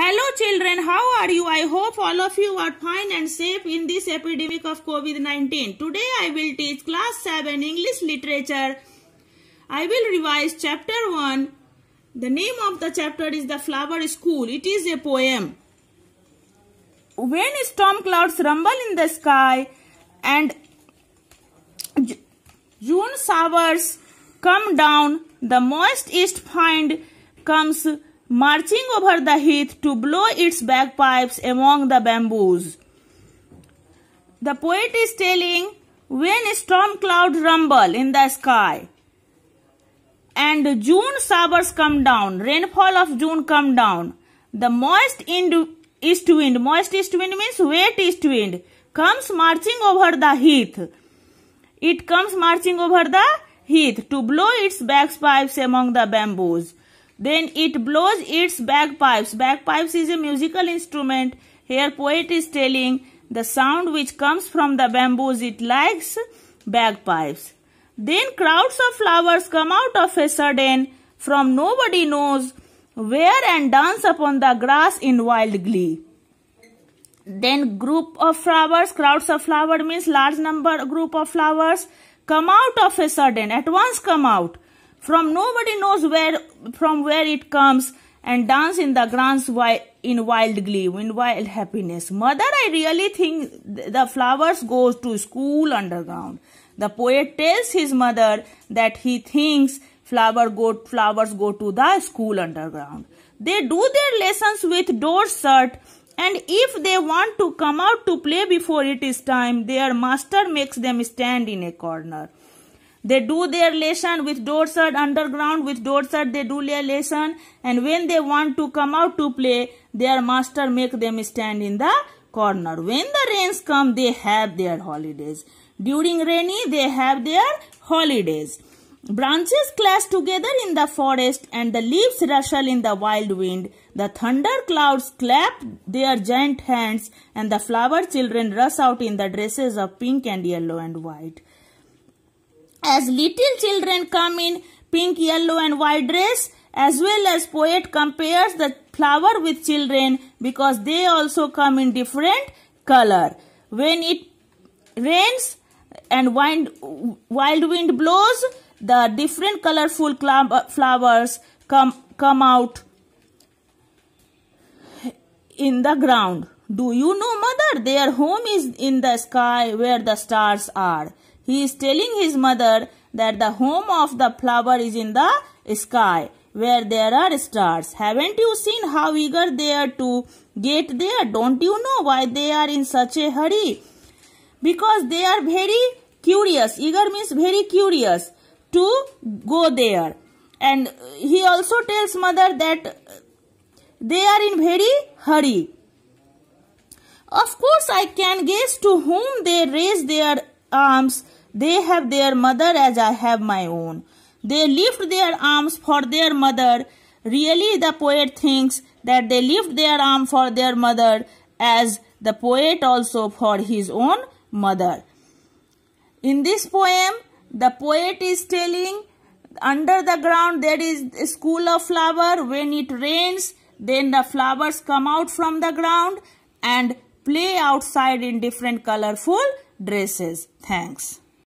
Hello children, how are you? I hope all of you are fine and safe in this epidemic of COVID-19. Today I will teach class 7 English literature. I will revise chapter 1. The name of the chapter is The Flower School. It is a poem. When storm clouds rumble in the sky and June showers come down, the moist east wind comes marching over the heath to blow its bagpipes among the bamboos. The poet is telling when storm clouds rumble in the sky and June showers come down, rainfall of June come down, the moist east wind, moist east wind means wet east wind, comes marching over the heath. It comes marching over the heath to blow its bagpipes among the bamboos. Then it blows its bagpipes. Bagpipes is a musical instrument. Here poet is telling the sound which comes from the bamboos. It likes bagpipes. Then crowds of flowers come out of a sudden from nobody knows where and dance upon the grass in wild glee. Then group of flowers, crowds of flower means large number group of flowers come out of a sudden, at once come out from nobody knows where from where it comes and dance in the grounds in wild glee, in wild happiness. Mother, I really think the flowers goes to school underground. The poet tells his mother that he thinks flower go, flowers go to the school underground. They do their lessons with doors shut and if they want to come out to play before it is time, their master makes them stand in a corner. They do their lesson with Dorsad underground, with Dorsad they do their lesson and when they want to come out to play, their master make them stand in the corner. When the rains come, they have their holidays. During rainy, they have their holidays. Branches clash together in the forest and the leaves rustle in the wild wind. The thunder clouds clap their giant hands and the flower children rush out in the dresses of pink and yellow and white. As little children come in pink, yellow and white dress, as well as poet compares the flower with children because they also come in different color. When it rains and wind, wild wind blows, the different colorful uh, flowers come, come out in the ground. Do you know mother? Their home is in the sky where the stars are. He is telling his mother that the home of the flower is in the sky where there are stars. Haven't you seen how eager they are to get there? Don't you know why they are in such a hurry? Because they are very curious. Eager means very curious to go there. And he also tells mother that they are in very hurry. Of course, I can guess to whom they raise their arms they have their mother as I have my own. They lift their arms for their mother. Really, the poet thinks that they lift their arm for their mother as the poet also for his own mother. In this poem, the poet is telling under the ground there is a school of flower. When it rains, then the flowers come out from the ground and play outside in different colorful dresses. Thanks.